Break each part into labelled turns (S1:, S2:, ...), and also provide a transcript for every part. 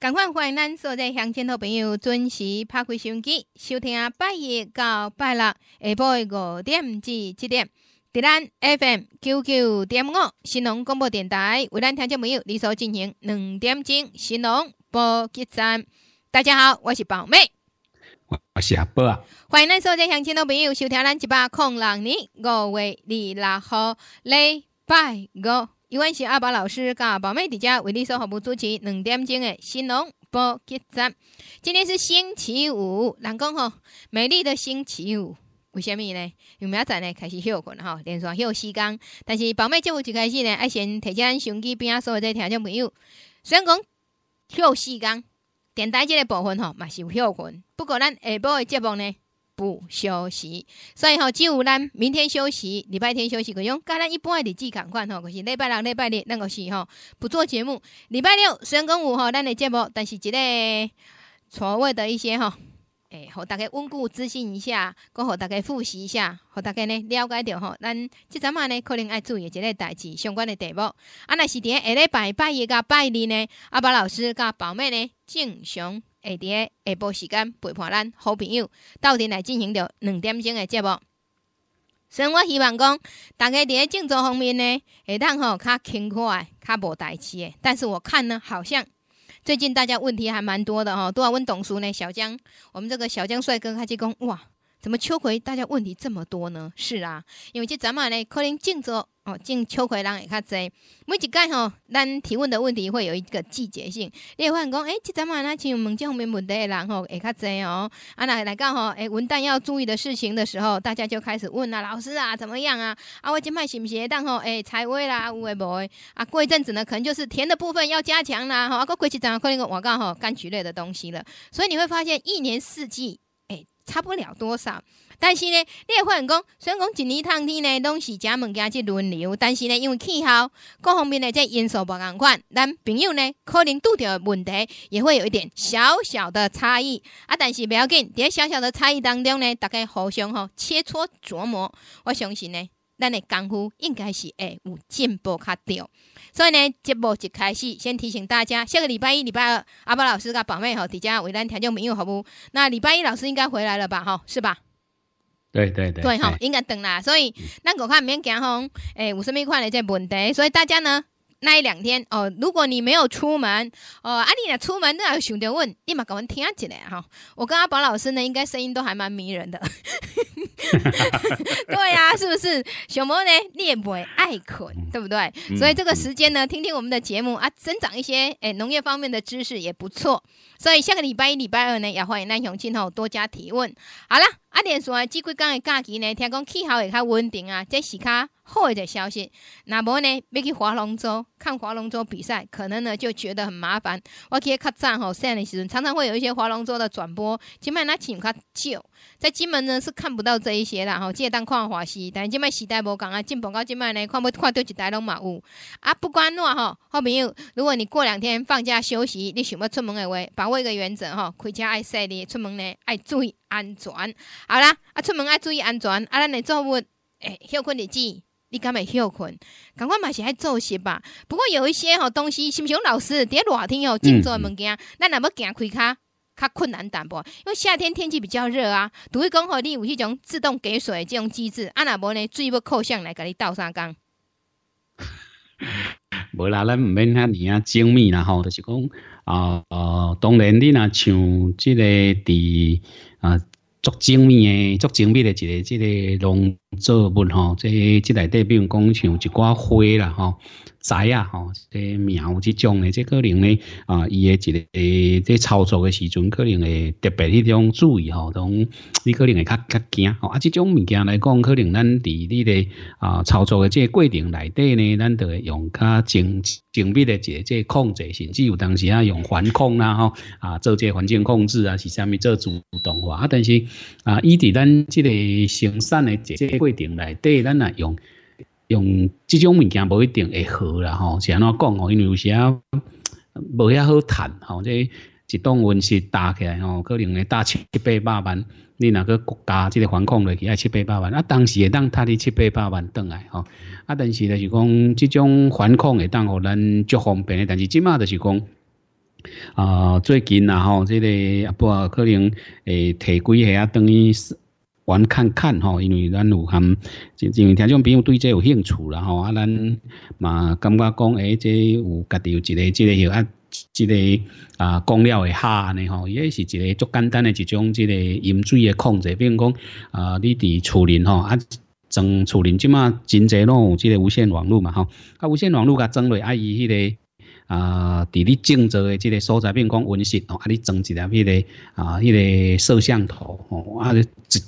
S1: 赶快欢迎咱所在乡亲好朋友准时拍开手机收听啊！八日到八六下晡五点至七点，在咱 FM 九九点五新农广播电台，为咱听众朋友离所进行两点钟新农播集站。大家好，我是宝妹，我是阿啊。欢迎咱所在乡亲的朋友收听咱一百空浪年五月二六号礼拜五。欢是阿宝老师、甲宝妹伫家，为你所服务主持两点钟的《新农播》节。今天是星期五，人讲吼，美丽的星期五，为虾米呢？因为明仔呢开始休困吼，连续休四天。但是宝妹节目一开始呢，爱先提醒手机边啊所有在听众朋友，虽然讲休四天，电台这个部分吼也是有休困，不过咱下晡的节目呢。不休息，所以吼，只有咱明天休息，礼拜天休息可以用。咱一般的的子感官吼，可是礼拜六、礼拜日那个是吼不做节目。礼拜六虽然讲有吼咱的节目，但是即个错位的一些吼，哎，和大家温故知新一下，阁互大家复习一下，和大家呢了解到吼，咱即阵啊呢可能爱注意即个代志相关的题目。啊，若是咧下礼拜拜一甲拜二呢？阿宝老师甲宝妹呢？正常会伫咧下晡时间陪伴咱好朋友，斗阵来进行着两点钟诶节目。所以，我希望讲，大家咧郑州方面呢，会当吼，较轻快，较无代志。诶。但是，我看呢，好像最近大家问题还蛮多的哦，都要问董叔呢。小江，我们这个小江帅哥，他就讲，哇。怎么秋葵大家问题这么多呢？是啊，因为这阵嘛呢，可能种着哦种秋葵人也较侪。每一届吼，咱提问的问题会有一个季节性。你有发现讲，诶，这阵嘛呢，像问这方面问题的人吼也较侪哦。啊，来来讲吼，诶，元旦要注意的事情的时候，大家就开始问啦，老师啊，怎么样啊？啊，我今麦是不是当吼，诶，采薇啦，有诶无诶？啊，过一阵子呢，可能就是甜的部分要加强啦。吼，过过一阵可能我讲吼，柑橘类的东西了。所以你会发现，一年四季。差不了多少，但是呢，你也发现讲，虽然讲一年通天呢，拢是食物件去轮流，但是呢，因为气候各方面的这因素不共款，咱朋友呢，可能拄到问题，也会有一点小小的差异啊。但是不要紧，在小小的差异当中呢，大家互相吼切磋琢磨，我相信呢。咱的功夫应该是会有进步较多，所以呢，节目一开始先提醒大家，下个礼拜一、礼拜二，阿伯老师甲宝妹吼，伫遮为咱调节没有好不？那礼拜一老师应该回来了吧？吼，是吧？
S2: 对对对，对吼，
S1: 应该等啦。所以，咱我看免惊吼，哎，有甚物快的这问题？所以大家呢？那一两天哦，如果你没有出门哦，阿你呢出门都要想着问，立马给我们听起来哈。我跟阿宝老师呢，应该声音都还蛮迷人的。对呀，是不是？什么呢？你也不会爱困，对不对？所以这个时间呢，听听我们的节目啊，增长一些诶农业方面的知识也不错。所以下个礼拜一、礼拜二呢，也欢迎赖雄今后多加提问。好了。啊，连续啊，即几天的假期呢，听讲气候会较稳定啊，这是较好的消息。那无呢，要去划龙舟、看划龙舟比赛，可能呢就觉得很麻烦。我记得较早吼，汉的时候常常会有一些划龙舟的转播，即摆拉请较少，在金门呢是看不到这一些啦，吼，个当看华西，但是金门时代无共啊，进步到即摆呢，看要看到一台拢嘛有。啊，不管我吼，好朋友，如果你过两天放假休息，你想要出门的话，把握一个原则吼，开车爱细的，出门呢爱注意。安全，好啦，啊，出门爱注意安全。啊，咱的作物，哎，休困日子，你敢会休困？赶快嘛是爱做些吧。不过有一些吼东西，是不是？老师，伫咧热天哦，静的物件，咱若要行开，较较困难淡薄。因为夏天天气比较热啊，除非讲吼你有迄种自动给水的这种机制，啊，若无呢，水要靠上来甲你倒相共
S2: 无啦，咱毋免遐尔精密啦吼，就是讲。啊，当然，你呐像这个在啊做精密的、做精密的一个这个龙。作物吼，即即内底，比如讲像一寡花啦吼、栽啊吼、即苗即种诶，即可能咧啊，伊诶一个诶，即操作诶时阵，可能会特别迄种注意吼，同你可能会较较惊吼。啊，即种物件来讲，可能咱伫你的啊操作诶即过程内底呢，咱就会用较精精密诶一个即控制，甚至有当时啊用环控啦吼，啊做即环境控制啊，是啥物做自动化啊？但是啊，伊伫咱即个生产诶即个。规定内底，咱若用用即种物件，无一定会好啦吼。是安怎讲吼，因为有时啊，无遐好谈吼。即一档瘟是搭起来吼，可能会搭七七百八万，你那个国家即个防控落去，爱七百八万。啊，当时会当他哩七百八万倒来吼，啊，但是就是讲，即种防控会当互咱足方便诶。但是即马就是讲，啊，最近啊吼，即个啊，不可能诶提几下等于。看看吼，因为咱有含，因为听众朋友对这有兴趣啦吼，啊，咱嘛感觉讲诶，这有家己有一个这个许啊，这个啊，讲了会下呢吼，迄是一个足简单的一种这个饮水诶控制，比如讲啊，你伫厝里吼啊，装厝里即嘛真侪有即个无线网络嘛吼，啊，无线网络甲装落啊伊迄个。啊！伫你种植的即个在，比面，讲温室哦，啊，你装一粒迄个啊，迄个摄像头哦，啊，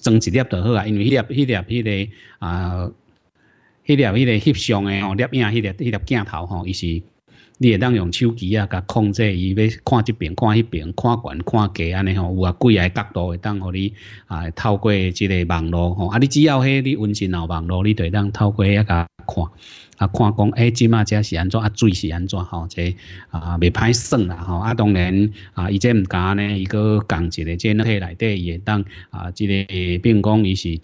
S2: 装一粒就好啊，因为迄粒、迄粒、迄个啊，迄粒、迄个翕相的哦，翕影、迄粒、迄粒镜头吼，伊是你会当用手机啊，甲控制伊要看这边、看那边、看悬、看低安尼吼，有啊，几个角度会当互你啊，透过即个网络吼，啊，你只要迄你温室内网络，你就当透过一家看。啊，看讲，哎，即嘛则是安怎，啊，水是安怎吼，即啊未歹算啦吼，啊当然啊，伊即唔敢呢，伊个工一个即那退内底也当啊，即个并讲伊是一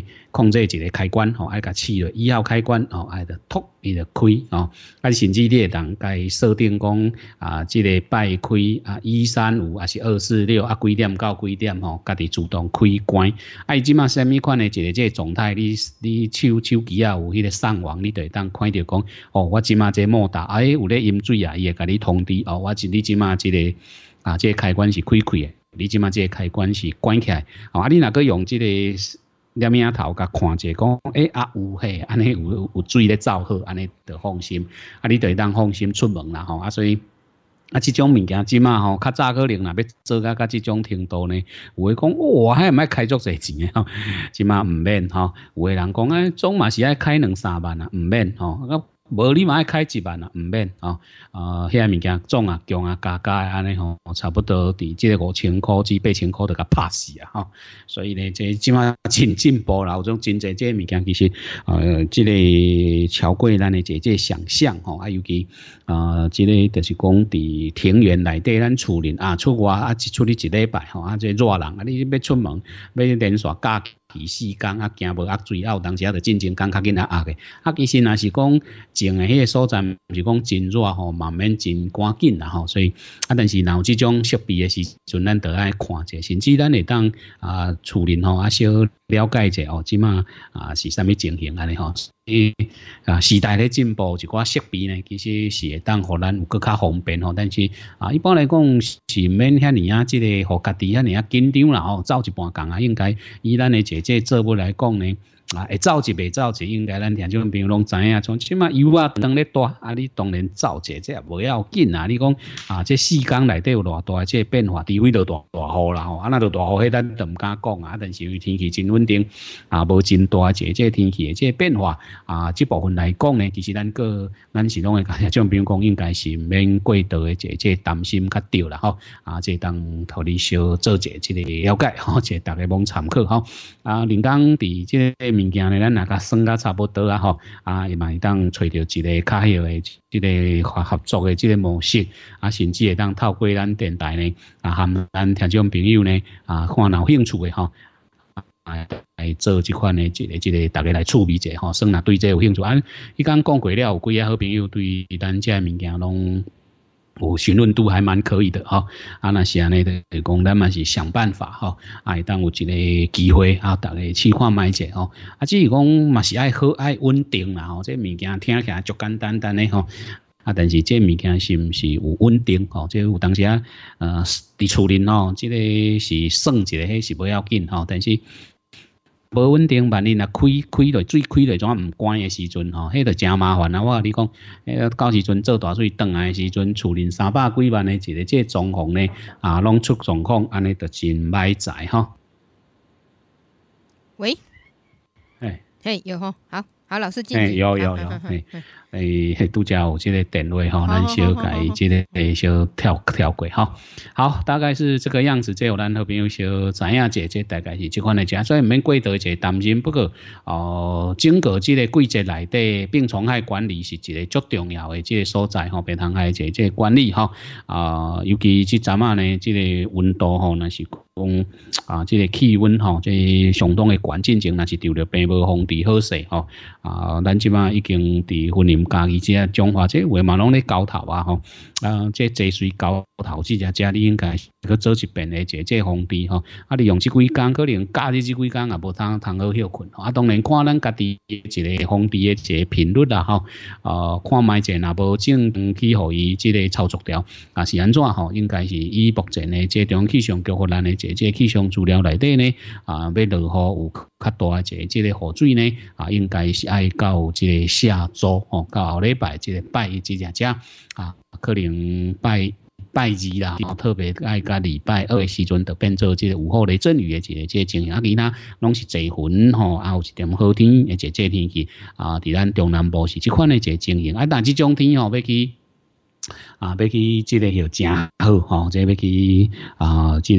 S2: 个。控制一个开关吼，爱甲试了，一号开关吼，爱着通，伊着开哦，啊甚至你会当，该设定讲啊，这个拜开啊，一三五啊是二四六啊，几点到几点吼，家己主动开关，啊，伊即嘛虾米款的一个这状态，你你手手机啊有迄个上网，你就会当看着讲哦，我即嘛这没打，哎，有咧饮水啊，伊会甲你通知哦，我即你即嘛即个啊，这个开关是开开的，你今即这开关是关起来，啊，你若个用这个？你咪啊头甲看者讲，哎啊有嘿，安尼有有水咧走好，安尼就放心。啊，你对人放心出门啦吼，啊所以啊，即种物件即嘛吼，较早可能若要做甲甲即种程度呢，有诶讲哇，还唔爱开足侪钱诶吼，即嘛唔免吼。有诶人讲，哎总嘛是爱开两三万啊，唔免吼。无，你嘛爱开一万啊，唔免啊，呃，遐物件重啊、强啊、加价安尼吼，差不多伫即个五千块至八千块就甲拍死啊，吼。所以呢，即即啊真进步啦，有种真侪即个物件其实呃，即个超过咱的即个想象吼，啊尤其呃，即个就是讲伫庭园内底咱厝里啊，厝外啊，一出去一礼拜吼，啊即热人啊，你要出门要点啥甲？四工啊，惊无压水，也有当时啊，着进前工较紧来压嘅。啊，其实若是讲种嘅迄个所在，毋是讲真热吼，慢慢真赶紧啦吼。所以啊，但是若有即种设备嘅时，阵，咱得爱看者，甚至咱会当啊，厝理吼啊小。了解者哦，即马啊是虾米情形安尼吼？因啊时代咧进步，一寡设备呢，其实是会当互咱有搁较方便吼。但是啊，一般来讲是免遐尔啊，即个互家己遐尔啊紧张啦吼，走一半工啊，应该以咱的一个即做物来讲呢。啊，会走一袂走一，应该咱听众朋友拢知影。从起码油啊，当咧大，啊你当然走者，这也不要紧啊。你讲啊，这四间内底有偌大，这变化地位都大，大雨啦吼。啊，那都大号，迄咱就唔敢讲啊。但是，为天气真稳定，啊，无真大者，这天气，这变化啊，这部分来讲呢，其实咱个，咱是拢会讲诶，像比如讲，应该是毋免过度诶，这这担心较着啦吼。啊，这当互你小做者，这个了解，或 这大家茫参考吼。啊，临刚伫这。物件咧，咱若甲算甲差不多啊吼，啊，嘛会当找到一个较号诶，即个合合作诶，即个模式，啊，甚至会当透过咱电台呢，啊，含咱听众朋友呢，啊，看有兴趣诶吼，啊来做即款诶，即个即个，大家来趣味者吼，算啦，对这有兴趣。啊，伊刚讲过了，有几个好朋友对咱这物件拢。有询问度还蛮可以的哈，啊那安尼的，讲，咱嘛是想办法哈，啊，当有一个机会啊，大家去卖买者哦，啊，只是讲嘛是爱好爱稳定啦，哦，这物件听起来就简单单的吼，啊，但是这物件是唔是有稳定哦，即有当时啊，呃，伫厝里吼，这个是算一个，迄是不要紧吼，但是。无稳定，万一呐开开落水开落，怎啊唔关的时阵吼，迄个真麻烦啊！我跟你讲，迄个到时阵做大水断崖的时阵，厝连三百几万的，一个即状况呢啊，拢出状况，安尼就真歹在哈。喂，哎，
S1: 嘿哟吼，好。好，老师，哎，有有有，
S2: 哎，哎，杜家，有这个点位哈，咱小改，个诶小调调过哈。好，大概是这个样子，即有咱好朋友小知影一即大概是即款的价，所以毋免季一个担心。不过哦，整个即个季节内底病虫害管理是一个最重要的即个所在哈，病虫害即即管理哈啊，尤其即阵啊呢，即个温度吼那是。讲啊，即个气温吼，即个相当的关键性，也是对到冰雹风跌好势吼。啊，咱即马已经伫云林家己即个讲话，即话嘛拢咧交头啊吼。啊，即节水交头，即只遮，你应该去做一便诶个即个防跌吼。啊，你用即几工，可能日即几工也无通通好休困。啊，当然看咱家己一个防跌诶一个频率啦吼。啊，看卖者若无正气候伊即个操作了，啊是安怎吼？应该是以目前诶即种气象局互咱诶。即个气象资料内底呢，啊，要落雨有较大啊，即个雨水呢，啊，应该是爱到即个下周，哦，到后礼拜即个拜即只日，啊，可能拜拜二啦，特别爱个礼拜二时阵，特别做即个午后雷阵雨的即个即个情形，啊，其他拢是侪云吼，啊，有一点好天，而且即个天气，啊，伫咱中南部是即款的即个情形，啊，但即种天吼，要去。啊，要去即个吼，正好吼，即要去啊，即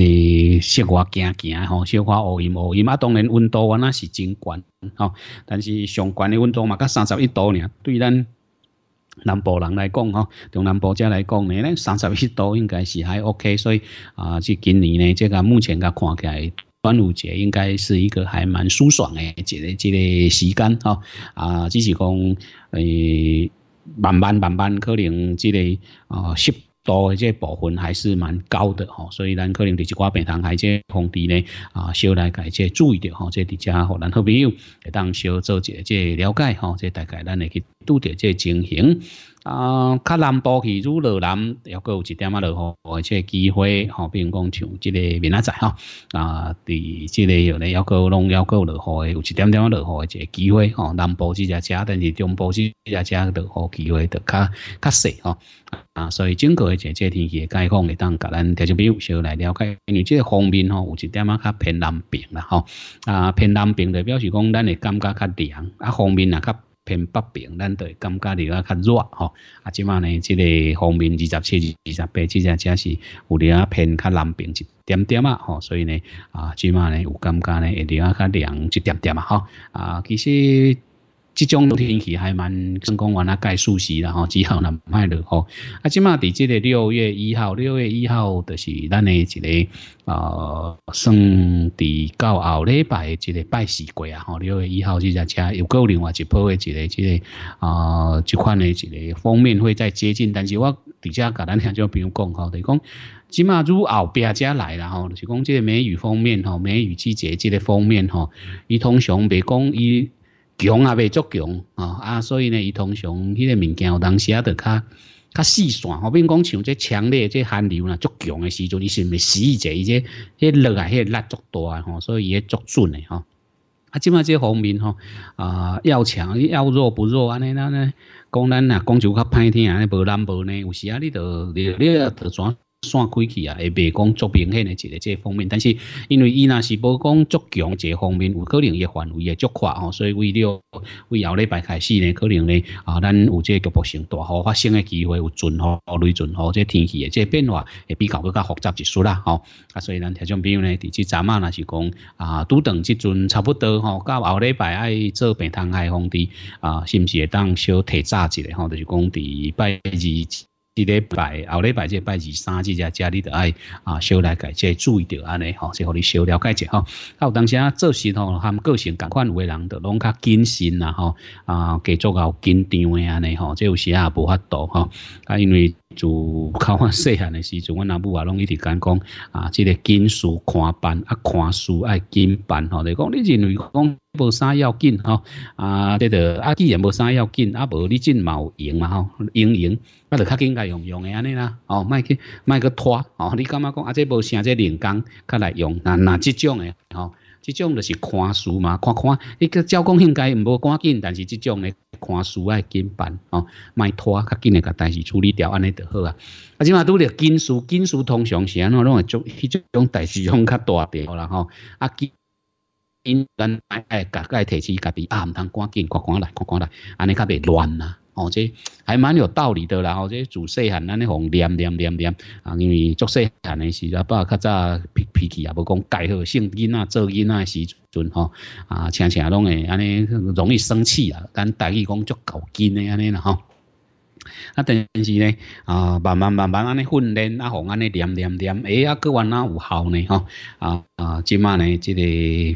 S2: 个小花行行吼，小花乌阴乌阴，啊，当然温度原来是真高，吼，但是上高的温度嘛，才三十一度尔，对咱南部人来讲吼，从南部遮来讲呢，咱三十一度应该是还 OK，所以啊，即今年呢，即个目前个看起来，端午节应该是一个还蛮舒爽的一个一个时间，吼，啊，只是讲诶。慢慢慢慢，可能这个啊，湿度的这部分还是蛮高的吼，所以咱可能伫一寡病痛还是通知呢啊，小来改这注意着吼，这伫遮和咱好朋友会当小做一个这了解吼，这大概咱会去拄着这情形。啊，较南部起入落南，抑阁有一点啊落雨诶即个机会吼，比如讲像即个明仔载吼，啊，伫即个有咧，也阁拢抑阁有落雨诶，有一点点啊落雨诶即个机会吼。南部即只车，但是中部即只车落雨机会着较较细吼。啊，所以整个个即个天气诶概况会当甲咱台朋友小来了解。因为即个方面吼，有一点啊较偏南边啦吼。啊，偏南边就表示讲，咱会感觉较凉，啊，方面啊较。偏北边，咱就感觉另啊较热吼。啊，即马呢，即个方面二十七、二十八，即只则是有滴啊偏较南边一点点啊吼。所以呢，啊，即马呢有感觉呢，会另啊较凉一点点啊吼。啊，其实。即种天气还蛮成功，完了盖舒适啦吼，只好能卖了吼。啊，即马伫即个六月一号，六月一号就是咱诶一个呃，算伫较后礼拜一个拜四节啊吼。六月一号即只车又够另外一波诶一个即个啊，即款诶一个封面会再接近。但是我底下甲咱听众朋友讲吼，等讲即码愈后边只来啦吼，就是讲即个梅雨封面吼，梅雨季节即个封面吼，伊通常比如讲伊。强啊，未足强啊，啊，所以呢，伊通常迄个物件有当时啊，得较较细算吼，并讲像这强烈这寒流啦，足强的时阵，伊是咪死者，伊这迄落啊，迄力足大吼，所以也足准的吼。啊，即嘛这方面吼，啊，要强要弱不弱安尼咱呢？讲咱呐，讲就较歹听，安尼无冷无呢，有时啊，你着你你要得算开去啊，会袂讲足明显诶一个这方面。但是因为伊那是无讲足强，一个方面有可能伊范围也足宽吼，所以为了为后礼拜开始呢，可能呢啊，咱有这个局部性大雨发生诶机会有阵吼，有雷阵吼，这天气嘅这变化会比较佫较复杂一丝啦吼。啊，所以咱听众朋友呢，伫即阵啊，那是讲啊，拄等即阵差不多吼，到后礼拜爱做平痛台风的啊，是毋是会当小提早一下吼，就是讲伫拜二。一礼拜、后礼拜这拜二三，这下家里得爱啊，小来改这注意到安尼吼，即互你小了解一下吼。有当时啊，做事吼，含个性各款有个人，都拢较谨慎啦吼，啊，工作较紧张的安尼吼，即有时也无法度吼，啊，因为。就较我细汉的时阵，我阿母啊，拢一直讲讲啊，即个金书看斑啊，看书爱金斑吼。就讲你认为讲无啥要紧吼，啊，即个啊，既然无啥要紧，啊，无你真冇用嘛吼，用用，我就较紧该用用的安尼啦，哦，卖去卖去拖哦，你感觉讲啊？这无啥这灵感，较来用，哪若即种的吼？这种就是看书嘛，看看，一个交工应该唔无赶紧，但是这种咧看书爱紧办哦，卖拖较紧的个代志处理掉安尼就好啊。啊，即嘛拄着紧疏，紧疏通常是安怎拢会做，伊这种大事用较大条啦吼。啊，因咱哎各各提起家己啊，唔通赶紧，赶紧来，赶紧来，安尼较袂乱呐。哦，这还蛮有道理的啦。哦，这主细汉，安尼哄念念念念啊，因为做细汉的时，啊，包括较早脾气也无讲改好，性急啊，做急啊的时阵，吼，啊，常常拢会安尼容易生气啊，但大意讲足够紧的安尼啦，吼。啊，但是呢，啊，慢慢慢慢安尼训练，啊，互安尼念念念，哎，啊，过完哪有效呢？吼。啊。啊即满的这个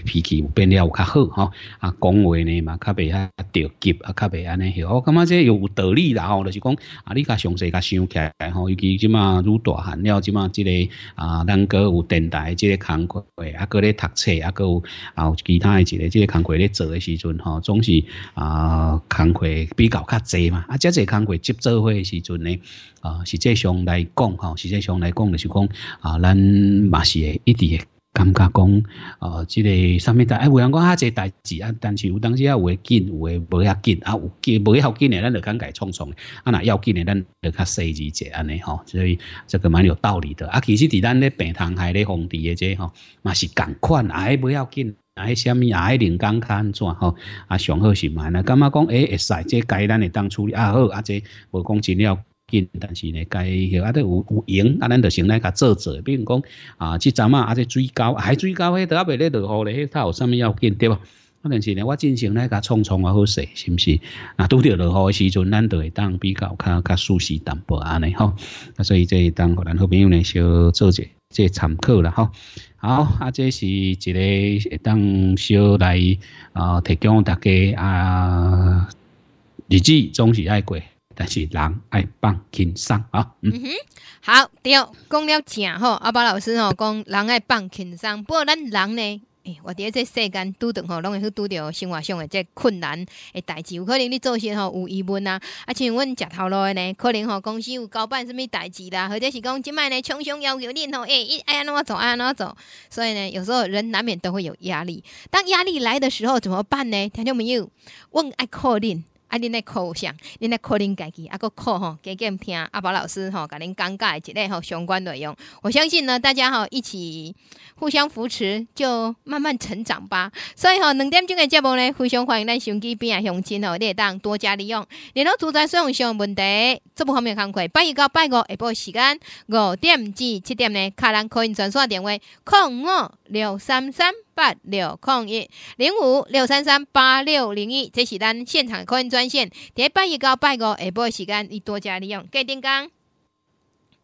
S2: 脾气有变了有较好吼啊讲话呢嘛较袂较着急啊较袂安尼诺我感觉这个有道理啦吼著是讲啊你较详细较想起来吼尤其即满愈大汉了即满即个啊咱佫有电台即个工课诶啊佫咧读册啊佫有啊有其他诶一个即个工课咧做的时阵吼总是啊工课比较较较济嘛啊遮济工课接做伙诶时阵呢啊实际上来讲吼实际上来讲著是讲啊咱嘛是会一直感觉讲呃，即个啥物代诶有人讲较济代志啊但是有当时啊有诶紧有诶无要紧啊有紧无要紧诶咱着讲家创创诶啊若要紧诶咱着较细致者安尼吼所以这个蛮有道理的啊其实伫咱咧平台还咧封闭诶即吼嘛是共款啊诶无要紧啊诶啥物啊诶人工较安怎吼啊上好是毋安啊感觉讲诶会使这该咱诶当处理啊好啊即无讲真了紧，但是呢，该迄个有有闲啊，咱就先来甲做做。比如讲，啊，即阵啊，啊，即水高，海水高，迄个袂咧落雨咧，迄搭有啥物要紧，对无？可能是呢，我进常咧甲从从啊好势，是毋是？啊，拄着落雨诶时阵，咱就会当比较较较舒适淡薄安尼吼。啊，所以即当互咱好朋友呢，小做者，即参考啦吼。好，啊，这是一个会当小来啊提供大家啊日子，总是爱过。但是人爱放轻松啊！
S1: 嗯哼，好，对，讲了正吼，阿宝老师吼讲人爱放轻松。不过咱人呢，诶，我咧这世间拄着吼，拢会去拄着生活上诶，这困难诶，代志有可能你做事吼有疑问啊，啊像阮食头路诶呢，可能吼公司有交办什物代志啦，或者是讲即摆呢强强要求恁吼，哎，一安怎那么做安怎做，所以呢，有时候人难免都会有压力。当压力来的时候怎么办呢？听就没有问爱靠恁。啊，恁在课啥？恁在课恁家己，啊，个课吼，加减听阿宝老师吼，甲恁讲解一类吼相关内容。我相信呢，大家吼一起互相扶持，就慢慢成长吧。所以吼两点钟的节目呢，非常欢迎咱手机边啊乡亲吼，你会当多加利用。然后住宅使用上问题，这部方面工课，拜一到拜五下晡时间五点至七点呢，客人可以转线电话：空五六三三。八六空一零五六三三八六零一，这是咱现场的客运专线。第一拜一到拜五下波时间你多加利用。郭定工。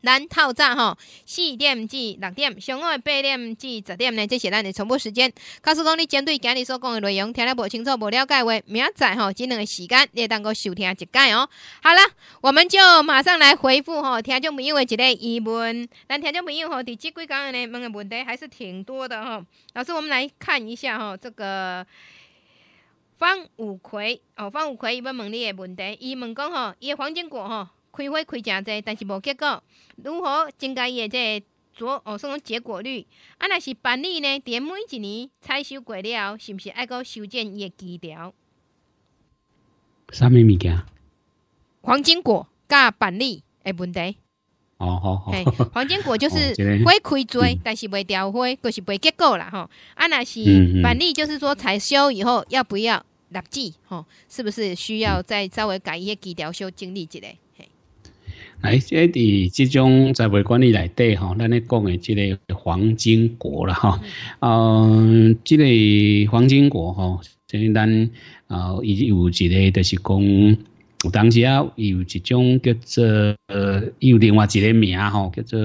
S1: 咱透早吼，四点至六点，上午八点至十点呢，这是咱的传播时间。告诉讲，你针对今日所讲的内容听了无清楚、无了解话，明仔吼，即两个时间你当个收听一解哦。好了，我们就马上来回复吼，听众朋友的一个疑问。咱听众朋友吼，伫即几工诶问的问题还是挺多的吼。老师，我们来看一下吼这个方五奎哦，方五奎要问你诶问题，伊问讲吼，伊诶黄金果吼。开花开诚侪，但是无结果。如何增加伊的即个着哦，算讲结果率？啊，若是板栗呢？咧每一年采收过了是毋是要阁修建伊的枝条？
S2: 啥物物件？
S1: 黄金果甲板栗的问题。
S2: 哦，好好好，
S1: 黄金果就是 会开多，但是未掉花，就是未结果啦吼。啊，若是板栗，就是说采收以后要不要立季吼，是不是需要再稍微改一些枝条，少整理一下。
S2: 喺即伫即种财务管理内底，吼，咱咧讲诶，即个黄金股啦，吼，嗯，即个黄金股，吼，即咱但啊，亦有一个就是讲。有当时啊，有一种叫做呃，有另外一个名吼，叫做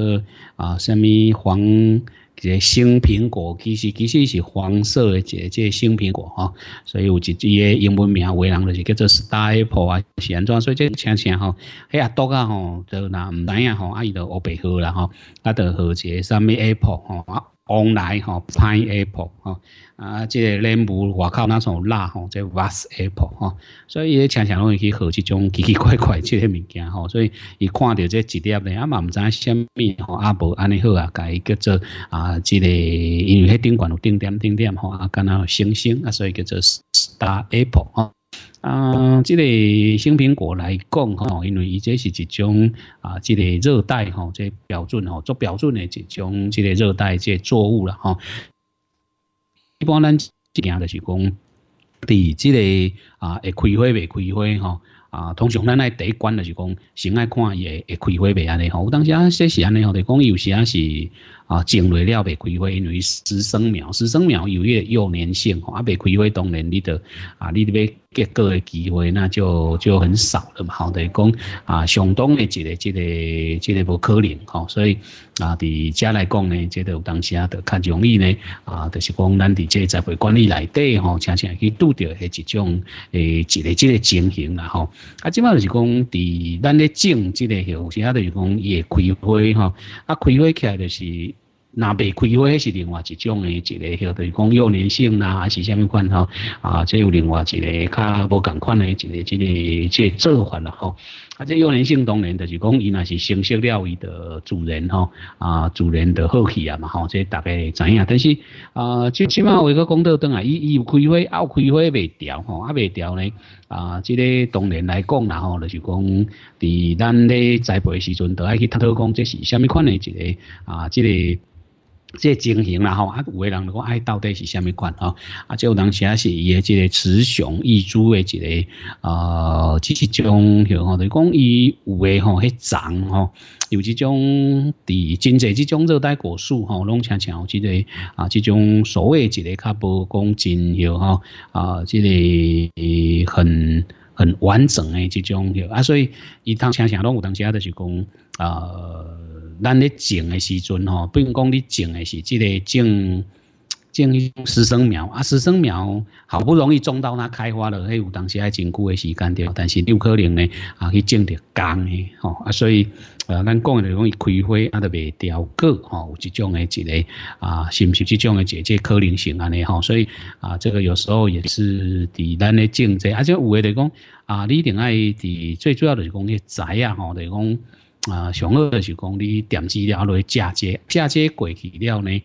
S2: 啊，什么黄一个新苹果，其实其实是黄色的这这新苹果吼，所以有一支个英文名，为人就是叫做 staple r a 啊，是安怎？所以这请请吼，嘿啊，多噶吼，就那唔知影吼，啊伊就乌白喝啦吼，啊得喝一个什么 apple 吼。往来吼，pineapple 吼，啊，即个任务外口若像有辣吼，即个 v a s apple 吼，所以伊常常拢会去学即种奇奇怪怪即个物件吼，所以伊看到这一粒咧，啊嘛唔知虾米吼，阿无安尼好啊，改叫做啊，即个因为迄顶管有定点定点吼，啊，敢那星星啊，所以叫做 star apple 哈。啊，即个新苹果来讲吼，因为伊这是一种啊，即个热带吼，即标准吼，做标准的一种，即个热带即个作物啦吼。一般咱行的就是讲，伫即个啊会开花未开花吼啊，通常咱来第一关着就是讲，先爱看伊会会开花未安尼吼。有当时啊说是安尼吼，就讲有时啊是。啊，种落了未开花，因为十生苗，十生苗有个幼年性吼，啊，未开花当然你都啊，你得要结果的机会那就就很少了嘛。吼，就是讲啊，相当的一个一个一个无可能吼，所以啊，伫遮来讲呢，这有当时啊，都较容易呢啊，就是讲咱伫这栽培管理内底吼，常常去拄着迄一种诶，一个即个情形啦吼。啊，即摆就是讲伫咱咧种即个有时啊，就是讲伊会开花吼，啊，开花起来就是。那未开花是另外一种诶一个，就是讲幼年性啦，还是什么款吼？啊，这有另外一个较无同款诶一个这个个做法啦吼。啊，这幼年性当然就是讲伊那是成熟了，伊的主人吼啊，主人的好起啊嘛吼，即大概知影。但是啊，最起码我个讲到灯啊，伊伊有开花，有开花未调吼，啊未调呢？啊，即个当然来讲啦吼，就是讲伫咱咧栽培时阵，都爱去探讨讲这是什么款诶一个啊，即个。即个情形啦吼，啊有个人就讲，爱到底是虾米款吼，啊就有当时啊是伊个即个雌雄异株诶一个啊，即种吼吼，就讲伊有诶吼迄长吼，有即种伫真侪即种热带果树吼，拢常常有即个啊，即种所谓一个较不公整吼，啊即个很很完整诶即种吼，啊所以伊当常常拢有当时啊，就是讲啊。咱咧种诶时阵吼，比如讲你种诶是即个种 种十生苗啊，十生苗好不容易种到那开花了，嘿，有当时爱真久诶时间着，但是有可能呢，啊去种着干诶吼，啊所以呃咱讲诶着讲伊开花啊着未凋果吼，有即种诶一个啊，是毋是即种诶姐即可能性安尼吼，所以啊这个有时候也是伫咱咧种者，而且有诶着讲啊，你定爱伫最主要着是讲个栽啊吼，着讲。啊，上二就讲你点资了落去嫁接，嫁接过去了呢，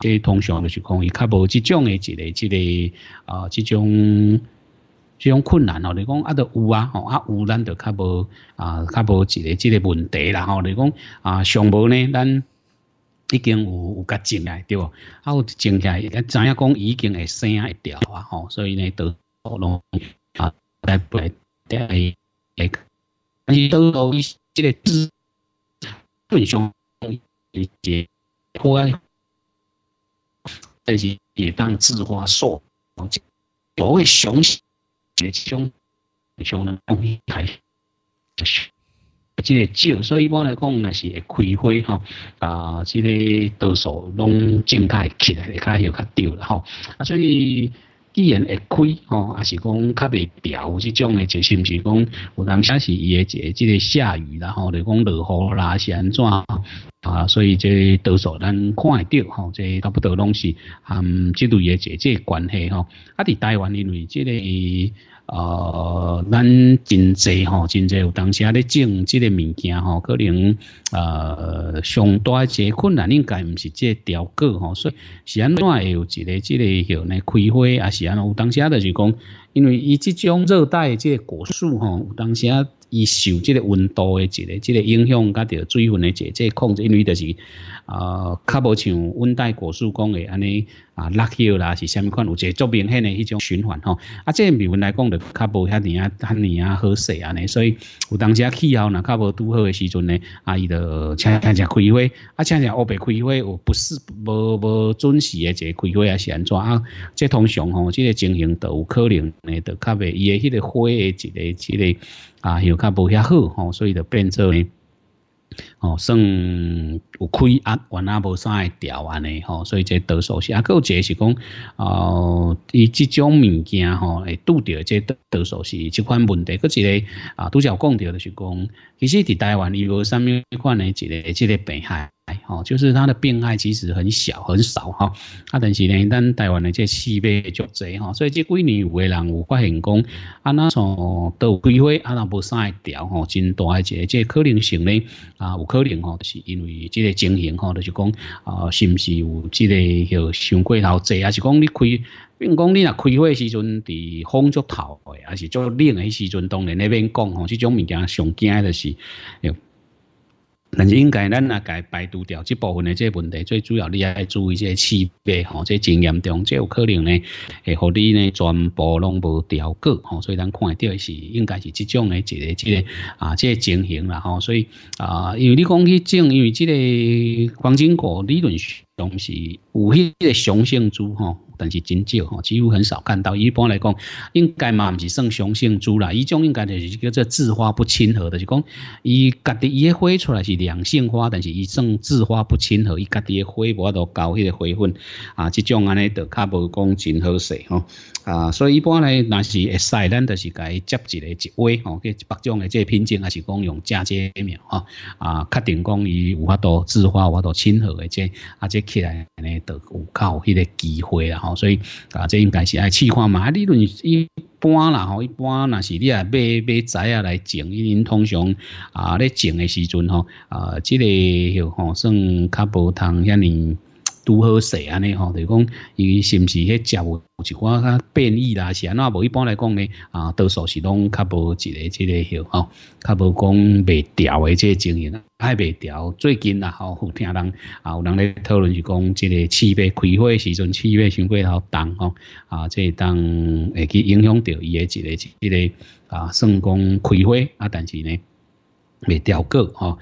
S2: 这通常就讲伊较无即种诶一个、一个啊，即种即种困难哦。你讲啊，都有啊，吼啊有，咱着较无啊，较无一个、一个问题啦吼。你讲啊，上无呢，咱已经有有甲种来对无？啊有种来，咱知影讲已经会生一条啊，吼，所以呢，都好容啊，来不，但系那个，伊都都一些。嫩雄，解破安，这些也当自花授，所会雄雄雄能开，这个少，所以一般来讲那是会开花哈，啊，这个多数拢静态起来，较有较凋了吼，啊，所以。既然会开吼，也是讲较袂调，即种诶，就是毋是讲有当时是伊诶一个即个下雨啦吼，就讲落雨啦是安怎啊？啊，所以即多数咱看会到吼，即差不多拢是含即类诶一个关系吼。啊，伫台湾因为即个。呃，咱真侪吼，真侪有当时啊咧种即个物件吼，可能呃上大一困难，应该唔是即个条果吼，所以是安怎会有一个即个许咧开花，啊？是安有当时啊就是讲。因为伊这种热带这个果树吼，有当时啊，伊受这个温度的这个、这个影响，加着水分的这个控制，因为就是呃，较无像温带果树讲的安尼啊，落叶啦是什物款，有一个足明显的一种循环吼。啊，这对我们来讲就较无遐啊，遐年啊好势啊尼，所以有当时啊气候呐较无拄好的时阵呢，啊伊就常常开会，啊，常常我白开会，我不是无无准时的这开会啊，安怎啊，这通常吼，这个情形都有可能。咧，就较未，伊的迄个花的一个一个啊，又较无遐好吼，所以就变做咧，吼，算有亏压，原来无啥会调安尼吼，所以这倒数是。啊，个个是讲，哦，伊这种物件吼，会拄着这倒数是即款问题，个一个啊，拄则有讲着就是讲，其实伫台湾，伊无啥物款的一个一个病害。哦，就是它的病害其实很小很少哈，啊，但是呢，咱台湾的这西北角贼哈，所以这几年有个人，有发现讲，啊，从有规划啊，那不晒调吼，真大一个，这可能性咧，啊，有可能吼，就是因为这个情形吼，就是讲啊，是不是有这个叫伤过头侪，还是讲你开，并讲你若开会时阵伫风足头，还是做冷的时阵，当然那边讲吼，这种物件上惊就是。但是应该，咱也该排除掉这部分的这问题。最主要，你也要注意这区别，吼，这经验中，这有可能呢，会互你呢全部拢无调过，吼。所以咱看的是，应该是这种的，一个这啊，这情形啦，吼。所以啊，因为你讲去种，因为这个黄金股理论上是有迄个雄性株吼。但是真少吼，几乎很少看到。一般来讲，应该嘛不是算雄性株啦，伊种应该就是叫做自花不亲和，就是讲伊家己伊的花出来是两性花，但是伊算自花不亲和，伊家的花无法度交迄个花粉啊，即种安尼都较无讲真好势吼啊。所以一般咧那是使，咱就是该接一个一花吼，给北种的这品种还是讲用嫁接苗吼啊，确定讲伊有法度自花有法度亲和的这啊，这起来尼都有较有迄个机会啦。吼，所以啊，这应该是爱试看嘛。啊，理论一般啦，吼，一般那是你啊买买仔啊来种，因通常啊咧种的时阵吼，啊，这个又算较无通遐尼。如何食安尼吼？就是讲伊是毋是迄食物一寡较变异啦？是安那无？一般来讲呢，啊，多数是拢较无一个即个许吼，较无讲未调的即个情形，还未调。最近啊吼，有听人啊有人咧讨论是讲，即个气味开花时阵，气味伤过好重吼，啊，即个当会去影响到伊诶一个即个啊，算讲开花啊，但是呢，未调过吼。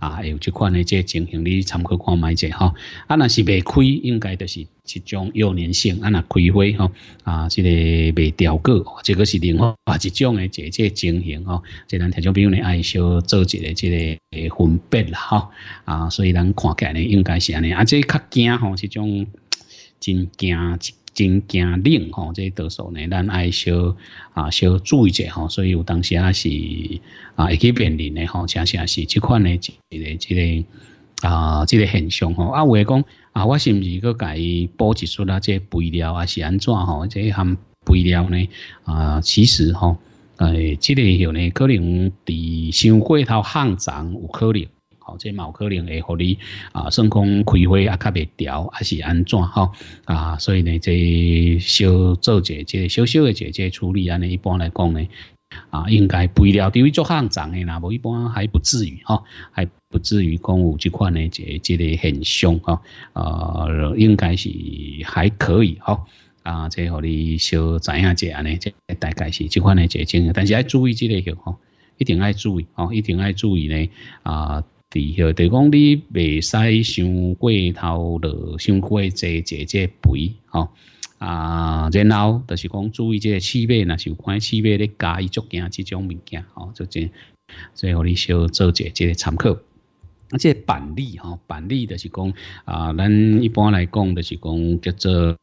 S2: 啊，会有这款即这情形你参考看买者哈。啊，那是未开，应该就是一种幼年性，啊那开花哈。啊，这个未掉过，这个是另外一种的，即个情形哦。这咱众种友呢爱少做一下这个分辨啦哈。啊，所以咱看来呢应该是安尼，啊，这较惊吼，这种 真惊。真惊冷吼，这多数呢，咱爱小啊小注意者吼，所以有当时啊是啊会去面临的吼，实恰是这款的即个即个啊即个现象吼啊，我讲啊，我是不是个改补一数啊？这肥料啊是安怎吼？这个含肥料呢啊，其实吼，哎，即个有呢，可能伫伤过头上脏有可能。即系冇可能会，你啊，算讲开会啊，较微调，还是安怎哈？啊，所以呢，这小做姐姐、小小的姐姐处理，安尼一般来讲呢，啊，应该肥料对于做行长的啦，无一般还不至于哈，还不至于讲有这款呢，这这个很凶哈，呃，应该是还可以哈，啊，即系，你小怎样者安尼，即大概是即款的一种，但是要注意即个嘅，哈，一定爱注意，哦，一定爱注意呢，啊。伫第，就讲你袂使伤过头，就伤过侪侪侪肥吼啊。然后就是讲注意这气味，那是有看气味咧加伊足惊啊，这种物件吼，就这，所以互咧小做一即个参考。啊，这板栗吼，板栗就是讲啊，咱一般来讲就是讲叫做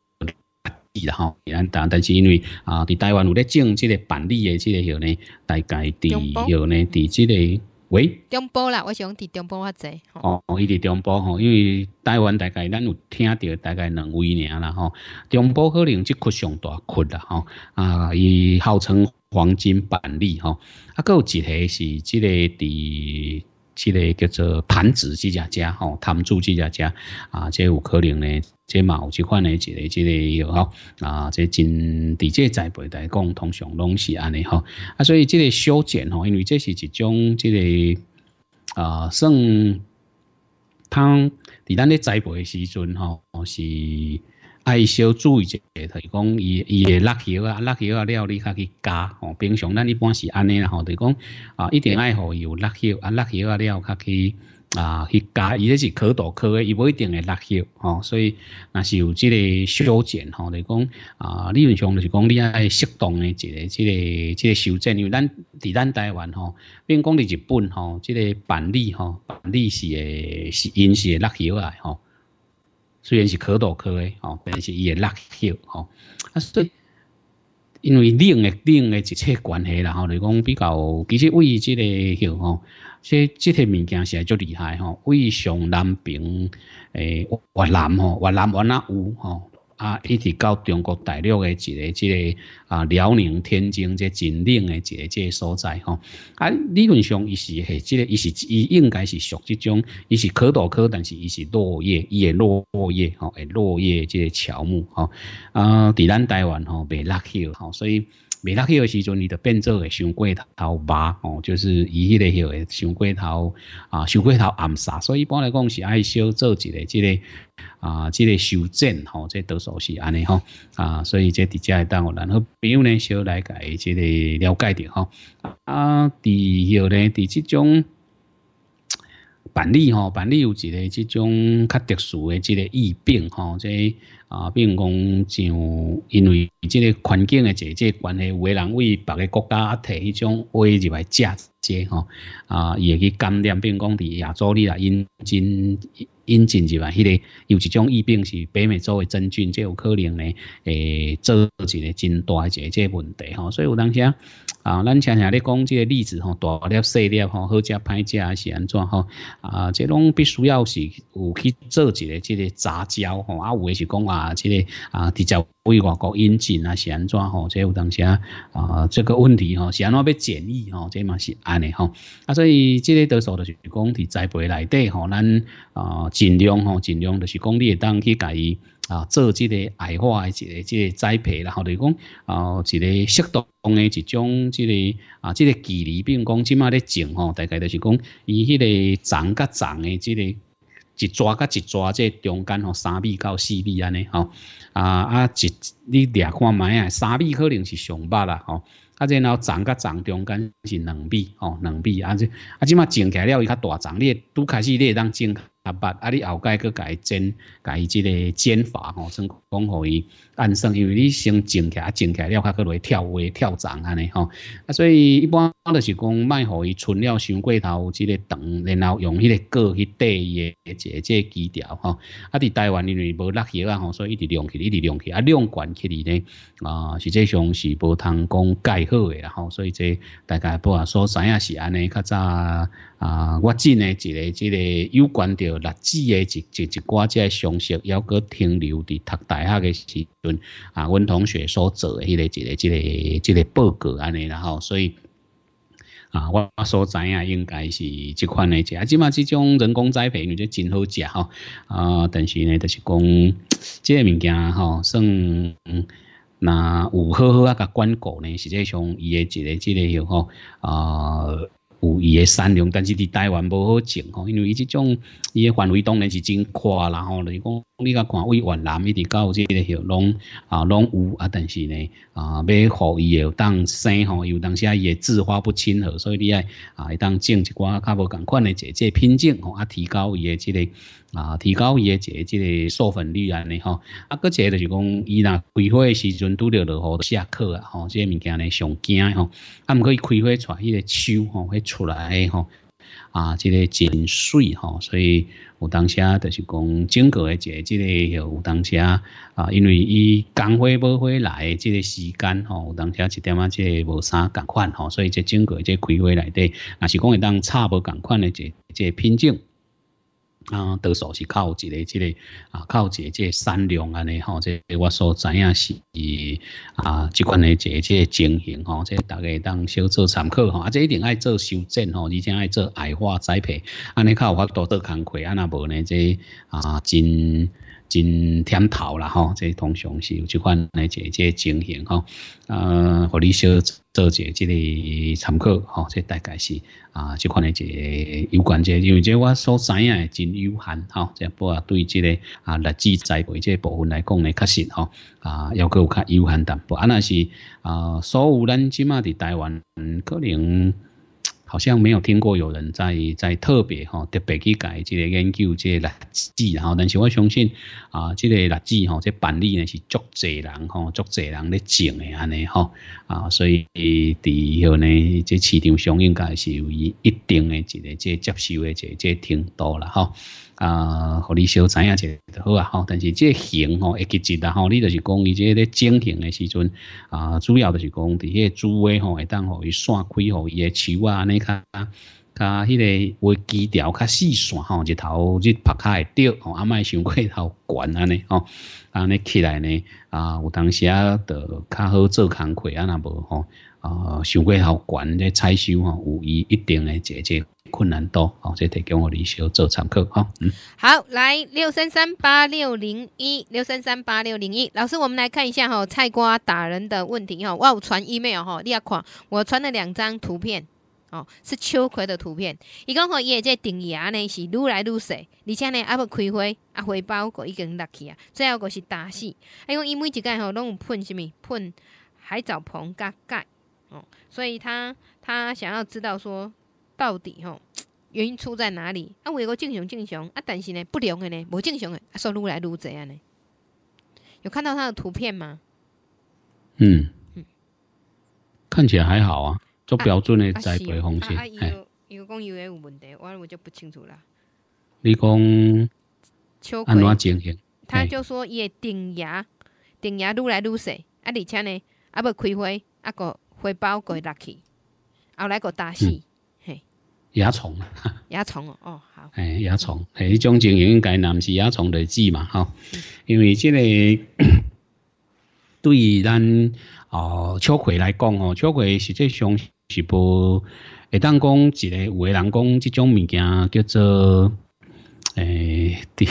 S2: 栗子吼，简单。但是因为啊，伫台湾有咧种即个板栗的即个样呢，大概伫样呢，伫即个。喂，
S1: 中波啦，我想伫中波阿仔。哦，
S2: 伊伫中波吼，因为台湾大概咱有听到大概两位尔啦吼，中波可能即块上大块啦吼，啊，伊号称黄金板栗吼，啊，有一个是即个伫。即个叫做盘子即只只吼，摊主即只家啊，即有可能呢，即嘛有这款呢一个即个有吼啊，即真伫即栽培来讲，通常拢是安尼吼啊，所以即个修剪吼，因为这是一种即个啊，算汤伫咱咧栽培时阵吼是。爱少注意一下，就讲伊伊会落油啊，落油啊，了你较去加吼。平常咱一般是安尼啦吼，就讲啊，一定爱伊有落油啊，落油啊了较去啊去加，伊这是可多可的，伊不一定会落油吼。所以那是有这个修剪吼，就讲啊，理论上就是讲你爱适当的一个这个这个修剪，因为咱在咱台湾吼，并讲在日本吼，这个办理吼办理是诶是因是会落油啊吼。虽然是可多可诶，吼，但是伊会落血，吼，啊，所以因为冷诶，冷诶，一切关系啦，吼，你讲比较，其实于即个血吼，所以即些物件是啊足厉害吼，胃上南平，诶，胃南吼，越南越南有吼。啊，一直到中国大陆的一个这个啊，辽宁、天津这真冷的一个这个所在吼。啊，理论上伊是系即个，伊是伊应该是属即种，伊是可多可，但是伊是落叶，伊会落叶吼，诶，落叶即个乔木吼。啊，伫咱台湾吼袂落去吼，所以。未落去个时阵，你著变做会上过头麻哦，就是伊迄个许个上过头啊，上过头暗杀，所以一般来讲是爱少做一个即个啊，即个修正吼，即多数是安尼吼啊，所以即直接当我然后朋友呢，小来伊即个了解点吼啊，伫许呢，伫即种。办理吼，办理有一个这种较特殊的这个疫病吼，即啊，比如讲像因为这个环境的这这关系，有的人为别个国家提迄种威入来嫁接吼，啊，也去感染，比如讲伫亚洲里啦，因真。引进入来，迄个有一种疫病是北美洲的真菌，这有可能呢，诶，做一个真大一个即个问题吼。所以有当时啊，咱常常咧讲即个例子吼，大粒、细粒吼，好食歹家是安怎吼？啊，即拢必须要是有去做一个即个杂交吼，啊，有的是讲啊，即个啊，比较。为外国引进啊，是安怎吼，即有当时啊，啊、这个问题吼，是安怎要检疫吼，即嘛是安尼吼。啊，所以即个多数的就是讲，伫栽培内底吼，咱啊尽量吼，尽量就是讲你会当去甲伊啊，做即个矮化诶即个即个栽培，然后是讲啊，一个适当诶一种即个啊，即个距离，比如讲即嘛咧种吼，大概就是讲伊迄个长甲长诶即个一抓甲一抓即中间吼三米到四米安尼吼。啊啊！一你掠看卖啊，三米可能是上百啦吼。啊，然后长甲长中间是两米吼，两米啊，这啊，即马种起来了伊较大长，你拄开始你会当种。啊！勿啊！你后界去改剪，改伊即个剪法吼，先讲互伊安生，因为你先剪起，剪起了较去落跳位跳长安尼吼。啊，所以一般就是讲，卖互伊存了伤过头，即个长，然后用迄个膏去滴个，即即枝条吼。啊，伫台湾因为无落雨啊，吼，所以一直晾起，一直晾起。啊，晾惯起哩呢，啊，实际上是无通讲盖好个，然后所以即大家部啊所知也是安尼，较早啊，我真个一个即个有关着。那子诶，一、一、一寡即个常识，要搁停留伫读大学诶时阵，啊，阮同学所做诶迄个、即个、即个、即个报告安尼啦吼，所以啊，我我所知啊，应该是即款诶，即啊，起码即种人工栽培，你即真好食吼，啊，但是呢，就是讲即个物件吼，算那有好好啊，甲管顾呢，实际上伊诶，即个、即个有吼啊。有伊个善良，但是伫台湾无好种吼，因为伊即种伊个范围当然是真宽啦吼。是讲你甲看位云南，伊伫到即个许拢啊拢有啊，但是呢啊，要互伊个当生吼，有当时啊伊个自花不亲和，所以你爱啊当种一寡较无共款诶，即即品种吼，啊提高伊个即个。啊，提高伊个即个授粉率安尼吼，啊，搁一个者就是讲伊若开花时阵拄着落雨都下课啊，吼，即个物件咧上惊吼，啊，毋可以开花出伊个秋吼会出来吼，啊，即个真水吼，所以有当下就是讲整个的即个有当下啊，因为伊刚花无花来即个时间吼，有当下一点啊即个无啥共款吼，所以即整个即开花内底，那是讲会当差无共款的即即品种。啊，多数是靠一个、这个啊，靠一个即善良安尼吼，即我所知影是啊，即款的一个即情形吼，即大家当少做参考吼，啊，即一定爱做修正吼，而且爱做矮化栽培，安尼较有法多做工课，安那无呢即啊真。真探头啦吼，即通常是有即款一个即情形吼，呃，互你小做者即个参考吼，即大概是啊，即款一个有关者，因为即我所知影诶真有限吼，即包括对即个啊日子栽培即部分来讲呢，确实吼，啊，要够较有限淡薄，啊那是啊，所有咱即马伫台湾可能。好像没有听过有人在在特别哈特别去改即个研究即个子。枝，哈，但是我相信啊，即个荔子哈，即板栗呢是足侪人哈足侪人咧种的安尼哈啊，所以伫后呢，即市场上应该是有一定的一定的即个接受的即个、程度了哈。啊，互你小知影就好啊！吼，但是即个形吼，一级直啦吼，你就是讲伊即个整形的时阵啊，主要就是讲伫迄个主位吼，会当互伊散开互伊诶手啊，你看，啊，迄个画枝条较细线吼，一头去拍开会着吼，阿莫想过头悬安尼吼，安尼起来呢啊，有当时啊，着较好做工课啊，若无吼啊，想过头悬咧采收吼，有伊一定诶节绩。困难多，哦，这得跟我李小做参考，哈，嗯，
S1: 好，来六三三八六零一六三三八六零一，老师，我们来看一下，哈，菜瓜打人的问题，哈，哇，传 email，哈，你要看，我传了两张图片，哦，是秋葵的图片，伊讲我叶这顶芽呢是愈来愈细，而且呢还不开花，啊花苞果已经落去啊，最后果是打死，哎，为伊每一间吼拢喷什么？喷海藻硼钙，哦，所以他他想要知道说。到底吼，原因出在哪里？啊，为个正常正常啊，但是呢，不良的呢，无正常的，啊，说撸来撸这样呢。有看到他的图片吗？
S2: 嗯，看起来还好啊，做标准的栽培方式。哎，有
S1: 有讲有的有问题，我我就不清楚了。你讲，安怎情形？他就说，伊的顶芽，顶芽撸来撸细，啊，而且呢，啊，要开花，啊个花苞过落去，后来个大细。蚜虫啊，蚜虫哦，
S2: 好，哎蚜虫，哎，种经应该那是蚜虫的治嘛，哈，因为这个对于咱哦秋葵来讲哦，秋葵实际上是不，会当讲一个有个人讲这种物件叫做哎对，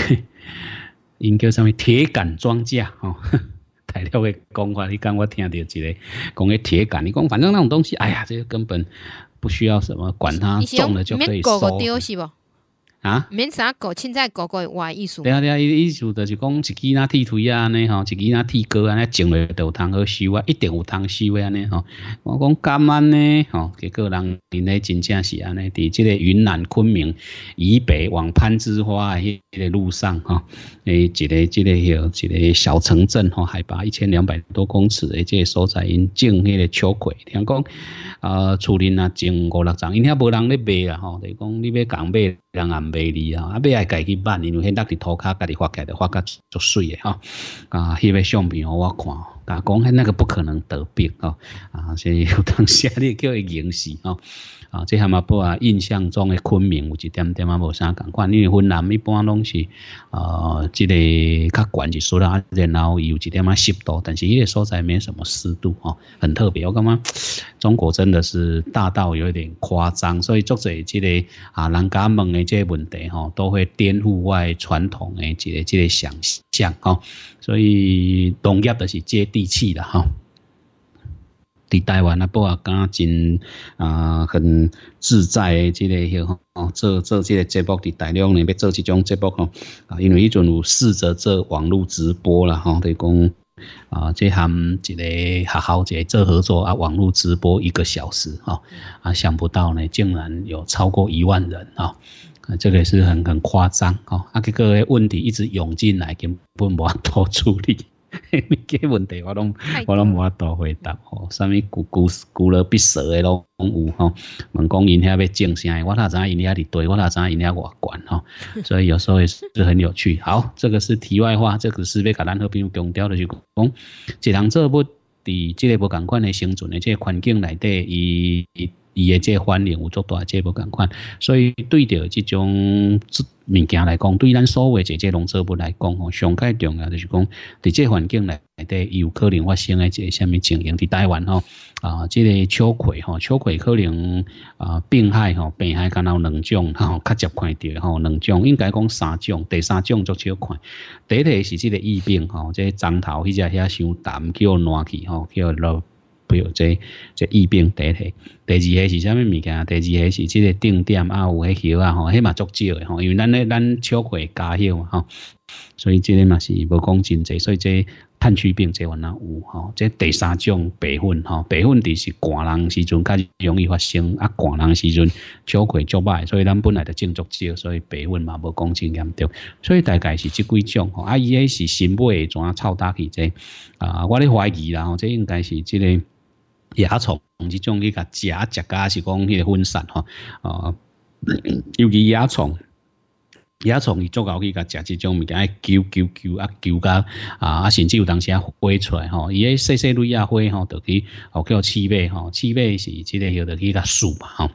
S2: 应叫上面铁杆庄稼哦。材料会讲话，你讲我听到之个讲个铁杆，你讲反正那种东西，哎呀，这个根本不需要什么管它，种了就可以收。丢是不？啊，
S1: 免啥搞，凊彩搞个话意思。对啊对
S2: 啊，意思就是讲一支那剃腿啊，尼吼，一支那剃哥安尼，种的有通好收啊，一定有通收啊，尼吼。我讲刚刚呢，吼，结果人伫咧真正是安尼，伫即个云南昆明以北往攀枝花的路上吼，诶，一个、一个、一个小城镇吼，海拔一千两百多公尺的个所在，因种迄个秋葵，听讲啊，厝里啊种五六丛，因遐无人咧卖啊吼，就是讲你要讲卖。人岸卖你啊，啊，不要家己办，因为那伫涂卡，家己发开的，发个做水的哈，啊，翕个相片互我看，但讲那个不可能得病吼。啊，所以有当下你叫伊惊喜啊啊，即下嘛不啊，印象中的昆明有一点点啊无啥共款，因为云南一般拢是呃，即个较悬一束啦，然后有一点嘛湿度，但是伊个所在没什么湿度哦，很特别。我感觉中国真的是大到有一点夸张，所以作者即个啊，人家问的即个问题吼，都会颠覆我传统诶即个即个想象吼，所以农业的是接地气的哈。伫台湾啊，不也敢真啊很自在诶，即个许吼，做做即个节目伫大陆呢，要做即种节目吼，啊，因为迄阵有试着做网络直播啦，吼，就讲啊，即项一个好好者做合作啊，网络直播一个小时吼，啊，想不到呢，竟然有超过一万人啊，啊，这个是很很夸张哦，啊，各个问题一直涌进来，根本无法多处理。个问题我拢我拢无法度回答吼，啥物古古古了必蛇诶拢有吼，问讲因遐要种啥，我哪影因遐伫堆，我哪影因遐外管吼，所以有时候也是很有趣。好，这个是题外话，这个是被甲咱后病强调掉的。讲，一人做物伫即个无共款诶生存诶即个环境内底，伊。伊诶，即反应有足大，即无共款。所以对着即种物件来讲，对咱所谓即即农作物来讲吼，上介重要就是讲，伫即环境内底有可能发生诶即虾米情形伫台湾吼啊，即个秋葵吼，秋葵可能啊病害吼，病害敢有两种吼较接看着吼，两种应该讲三种，第三种足少看，第一是即个疫病吼，即个、针头迄只遐伤淡叫烂去吼，叫落不如这这疫病一体。第二个是啥物物件啊？第二个是即个定点啊，有迄个啊吼，迄嘛足少的吼。因为咱咧咱超过加迄嘛吼，所以即个嘛是无讲真侪。所以即探疽病即有哪有吼？即第三种白粉吼，白粉底是寒人时阵较容易发生啊，寒人时阵超过足歹，所以咱本来就种足少，所以白粉嘛无讲真严重。所以大概是即几种吼。啊，伊个是新买啊臭大起在啊，我咧怀疑啦，吼，这应该是即个。野虫，用这种去甲食食甲是讲迄个分散吼，啊，尤其野虫，野虫伊足够去甲食这种物件，揪揪揪啊揪甲啊啊甚至有当时啊飞出来吼，伊些细细蕊啊花吼，就去哦叫刺马吼，刺马是即个有的去甲树嘛吼。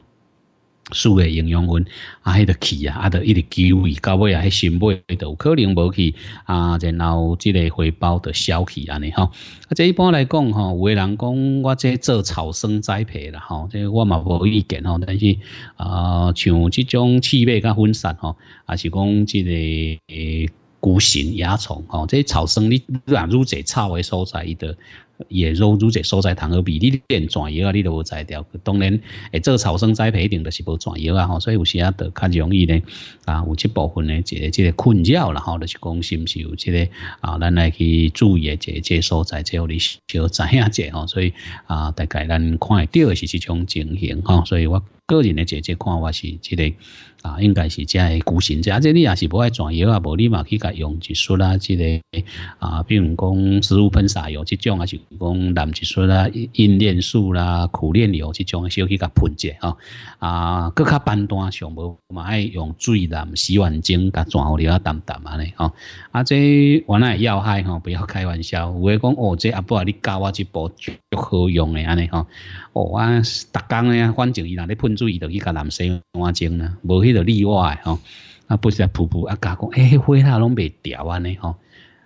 S2: 树的营养分，啊，迄个气啊，啊，都一直久伊，到尾啊，迄新木伊都可能无去，啊，然后即个回报都消去安尼吼。啊，即一般来讲吼，有个人讲我即做草生栽培啦吼，即我嘛无意见吼，但是啊，像即种气味较分散吼，还是讲即个菇形蚜虫吼，即草生你软入侪草的所在伊都。也融如者所在糖而比例点转业啊，你都会在调。当然，诶，这个草生栽培一定就是无转业啊，吼，所以有时啊，就较容易呢。啊，有这部分呢，一个这个困扰啦，吼，就是讲是不是有这个啊，咱来去注意，的这即所在，即个小知样者吼，所以啊，大概咱看的到是这种情形吼，所以我。个人的姐姐看我是这个啊，应该是这即个固形剂，啊，即你也是不爱转业啊，无你嘛去甲用技术啦，这个啊，比如讲植物喷洒油，这种啊，是讲染技术啦、印染术啦、苦炼油，这种小去甲喷者吼啊，搁较简单上无嘛爱用水染洗碗精甲转好了啊淡淡啊咧吼啊，这原来要害吼，不要开玩笑，有我讲哦，这阿伯你教我一部好用诶安尼吼，哦啊，特工咧，反正伊那咧喷。注意着去甲男生化妆啊无迄着例外吼啊不是啊噗噗啊甲讲诶迄灰若拢袂调安尼吼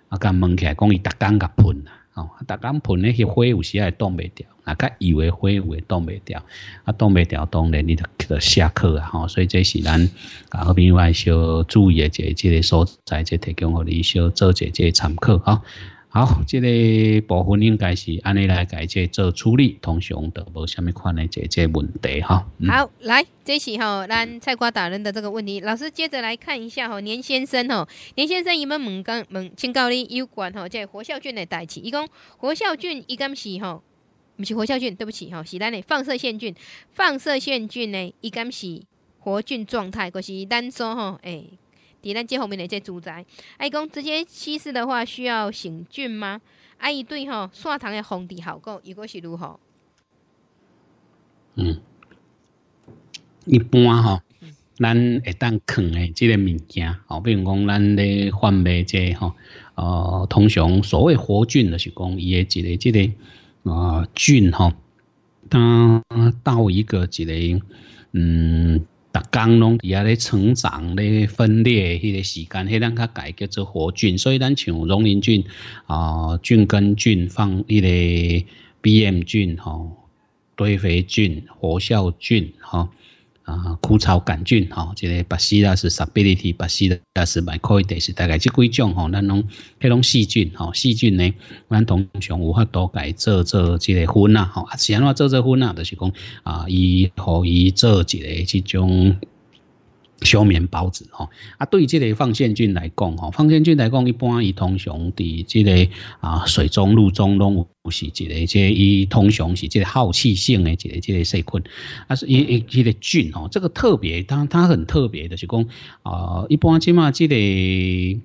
S2: 啊甲问起来讲伊逐工甲喷啊吼逐工喷咧迄灰有时也会挡袂调，啊，甲油诶灰有诶冻袂调，啊冻袂调，当然你着着下课啊吼所以这是咱甲好朋友爱小注意诶者即个所在即提供互你小做者即参考哦好，这个部分应该是按你来解决做处理，通常都无什么款的解决问题哈。
S1: 好，来，这是吼，咱菜瓜达人的这个问题，老师接着来看一下哈。年先生吼，年先生你们问刚问请教的有关吼，个活孝菌的代词。一讲活孝菌一敢是吼，不是活孝菌，对不起哈，是咱的放射线菌，放射线菌呢一敢是活菌状态，果是单说哈，诶。伫咱这方面嘞，这住宅。啊，伊讲，直接稀释的话需要成菌吗？啊，伊对吼，线糖的防治效果如果是如何？
S2: 嗯，一般吼，咱会当藏的这个物件，吼，比如讲咱咧换买这吼，呃，通常所谓活菌就是讲伊的一个这个啊菌吼，它到一个一个嗯。刚弄伫遐咧成长咧分裂迄个时间，迄咱较解叫做活菌。所以咱像农林菌、啊菌根菌、放迄个 B M 菌吼、堆肥菌、活酵菌吼。啊，枯草杆菌吼，即个巴西啦是 stability，巴西的也是买可以的，是大概即几种吼，咱拢迄种细菌吼，细菌呢，咱通常有较多家做做即个熏啊吼，啊，是安怎做做熏啊，就是讲啊，伊互伊做一个即种。休眠孢子，吼啊！对这类放线菌来讲，吼放线菌来讲，一般伊通常伫这类啊水中、陆中拢有是这个即伊通常是这个好气性的一个这类细菌，啊是伊伊这个菌，吼这个特别，它它很特别的是讲啊，一般即码这类。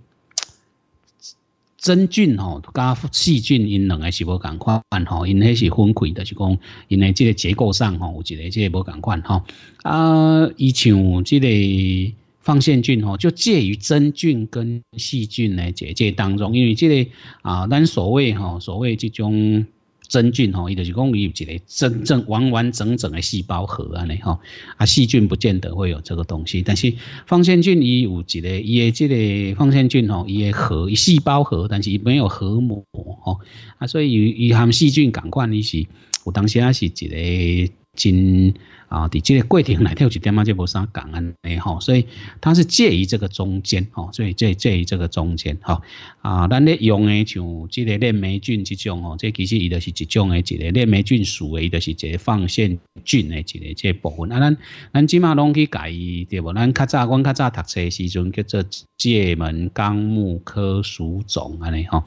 S2: 真菌吼加细菌因两个是无同款吼，因迄是分开的，是讲因咧即个结构上吼，有一个即个无同款吼。啊，伊像即个放线菌吼，就介于真菌跟细菌的结界当中，因为即个啊，咱所谓吼，所谓即种。真菌吼，伊就是讲伊有一个真正完完整整的细胞核安尼吼，啊细菌不见得会有这个东西，但是放线菌伊有一个伊的这个放线菌吼，伊的核细胞核，但是伊没有核膜吼，啊所以伊与含细菌感官伊是，有当时啊是一个真。啊，伫这个过程内头，一点样就无啥共安尼吼，所以它是介于这个中间吼，所以介介于这个中间吼啊，咱咧用诶像即个链霉菌即种吼，这其实伊都是一种诶一个链霉菌属，诶，伊都是个放线菌诶一个这部分。啊，咱咱即码拢去改对无？咱较早，阮较早读册时阵叫做界门纲目科属种安尼吼。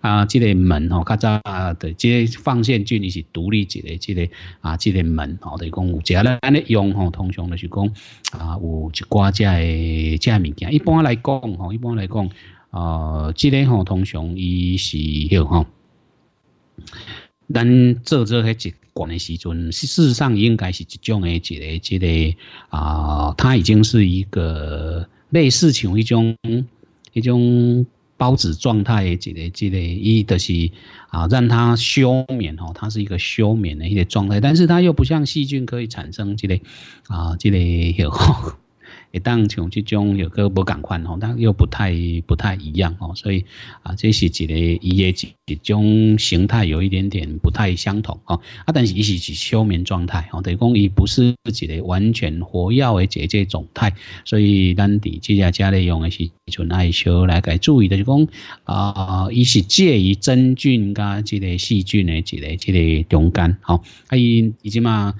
S2: 啊，这个门哦，较早啊，对，这放线距离是独立一个，这个啊，这个门哦，是讲有只咧，安尼用吼，通常著是讲啊，有一寡只诶只物件。一般来讲吼，一般来讲，呃，这个吼，通常伊是叫吼，咱做做迄一管的时阵，事实上应该是一种诶，一个，一个啊，它已经是一个类似像一种一种。孢子状态之个之个，一的是啊，让它休眠哦，它是一个休眠的一个状态，但是它又不像细菌可以产生这类啊这类哟。一当像这种有个不赶款吼，但又不太不太一样吼，所以啊，这是一个也一种形态有一点点不太相同哦。啊，但是一是是休眠状态哦，等于讲伊不是己的完全活跃的解这种态，所以咱伫这家家里用的是纯艾灸来改注意的，就讲啊，伊是介于真菌加这个细菌的这个这个中间吼，啊伊以及嘛。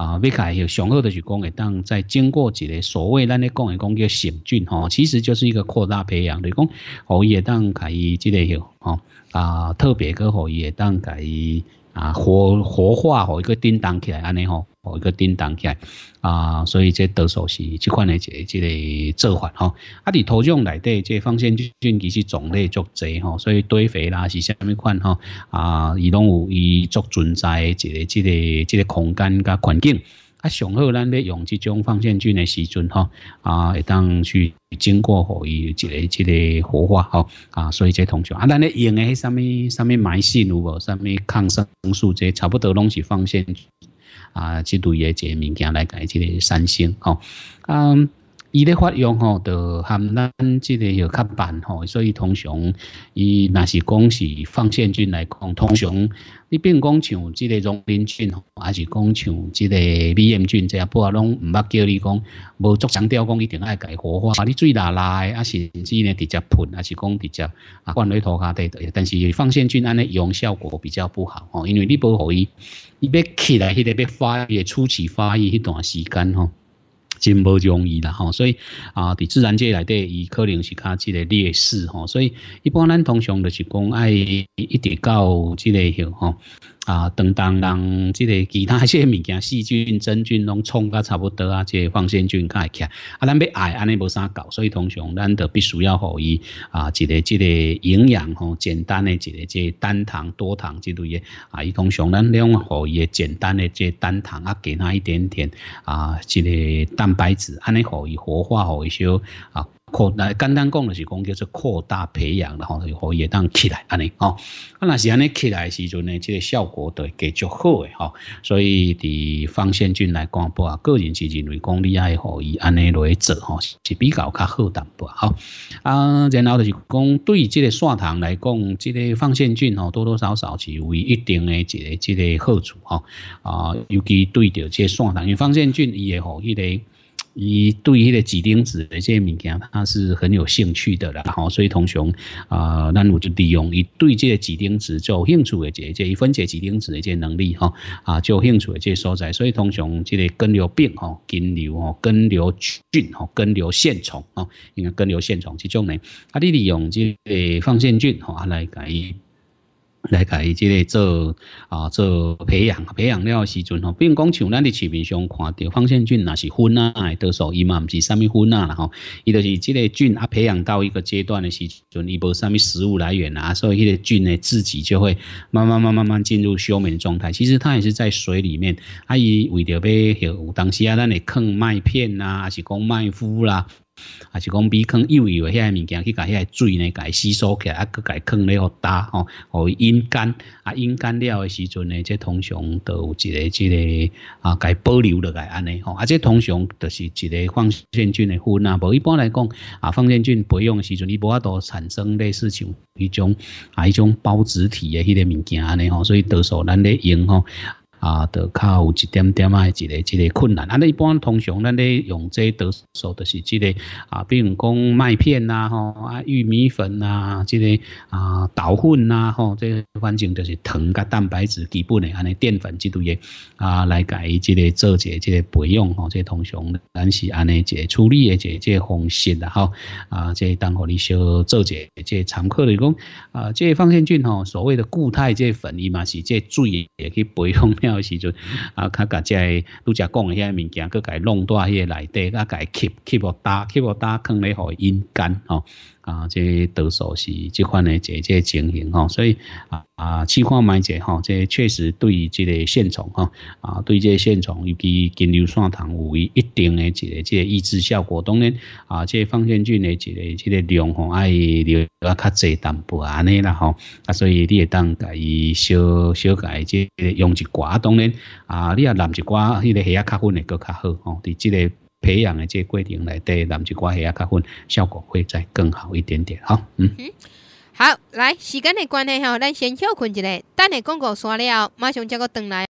S2: 啊，未开有上好的是讲会当再经过一个所谓咱咧讲嘅讲叫险峻吼，其实就是一个扩大培养，就讲行业当开伊即个吼，啊特别个行业当开伊啊活活化吼一个震荡起来，安尼吼，吼一个震荡起来。啊，所以这多数是这款诶一个即个做法吼。啊，伫土壤内底，即放线菌其实种类足侪吼，所以堆肥啦是虾米款吼，啊，伊拢有伊足存在一个这个这个空间甲环境。啊，上好咱咧用即种放线菌诶时阵吼，啊会当去经过互伊一个一个活化吼，啊，所以即通常啊，咱咧用诶虾米虾米线如无，虾米抗生素即差不多拢是放线菌。啊，这类嘅一个物件来解这个三星吼，嗯，伊咧发用吼，就含咱这个号卡板吼，所以通常伊那是讲是放线金来讲通常你比如讲像即个溶菌菌吼，还是讲像即个 B M 菌，即下不啊拢唔捌叫你讲，无足强调讲一定爱改活化，你水拿来啊，甚至呢直接喷，还是讲直接啊灌咧涂骹底底。但是放线菌安尼用效果比较不好吼，因为你不可以，你要起来迄个要发育初期发育迄段时间吼。真无容易啦吼，所以啊，伫自然界内底，伊可能是较即个劣势吼，所以一般咱通常就是讲爱一直到即个样吼。啊，等等，让这个其他一些物件，细菌、真菌拢冲到差不多啊，即个放线菌较爱吃。啊，咱要爱安尼无啥搞，所以通常咱都必须要互伊啊，一个、一个营养吼，简单的一个即单糖、多糖之类的啊。伊通常咱利互伊伊简单的即单糖啊，给它一点点啊，即个蛋白质安尼互伊活化互一些啊。扩，大简单讲就是讲叫做扩大培养，然后就可以当起来安尼吼。啊，若是安尼起来时阵呢，这个效果会继续好诶吼。所以伫方先菌来讲，不啊，个人是认为讲你爱可以安尼来做吼，是比较较好淡薄吼。啊，然后就是讲对这个血糖来讲，这个放线菌吼多多少少是有一定诶一个这个好处吼啊，尤其对着这血糖，因为放线菌伊也好伊个。伊对迄个几丁子的这些物件，他是很有兴趣的啦。吼，所以通常啊，咱有就利用伊对这个几丁子就兴趣的这这一分解几丁子的这能力吼，啊，就兴趣的这所在。所以通常这个根瘤病吼，根瘤哦、根瘤菌吼，根瘤线虫吼，应该根瘤线虫这种呢，啊，你利用这个放线菌吼，来改。来，伊即个做啊做培养，培养了时阵吼，不用讲像咱的市面上看到，放线菌那是荤啊，多数伊嘛毋是啥物啊啦吼，伊就是即个菌啊，培养到一个阶段的时阵，伊无啥物食物来源啊，所以迄个菌呢，自己就会慢慢慢慢慢进入休眠状态。其实它也是在水里面，啊伊为着要有当时啊，咱会啃麦片啊，还是讲麦麸啦。啊，是讲比坑幼幼遐个物件去甲遐个水呢，甲吸收起，啊，佮甲坑了好打吼，好阴干，啊，阴干了的时阵呢，即通常都有一个、一个啊，佮保留落来安尼吼，啊，即通常就是一个放线菌的分啊，无一般来讲啊，放线菌培养的时阵，伊无法度产生类似像迄种啊、迄种孢子体的迄个物件安尼吼，所以多数咱咧用吼。啊，就较有一点点啊，一个一个困难。啊，那一般通常咱咧用这得手，就是即个啊，比如讲麦片呐，吼啊玉米粉呐，即个啊豆粉呐，吼，即反正就是糖加蛋白质基本的，安尼淀粉之类嘅啊，来改即个做一即个培养吼，即通常咱是安尼个处理嘅即即方式啦，吼啊，即当互你小做一即常客的讲啊，即放线菌吼，所谓的固态即粉，伊嘛是即水去培养。有时阵，啊，甲家姐拄则讲诶遐物件，甲伊弄多迄个内底，啊，甲伊吸吸互焦，吸互落打咧互 e 干落打，哦。啊，这多数是即款的这这情形吼，所以啊啊，试看买者吼，这确实对于即个现场吼，啊，对这现场以及金牛酸糖有一定的这个即个抑制效果。当然啊，这放线菌的这个即个量吼，爱啊较侪淡薄安尼啦吼，啊，所以你也当伊小小少介即用一寡，当然啊，你啊淋一寡迄个虾压较粉会够较好吼，伫即个。培养的这过程来对南极瓜啊，较混，效果会再更好一点点哈。嗯，
S1: 好，来时间的关系哈，咱先休困一下，等下广告刷了后，马上再搁转来。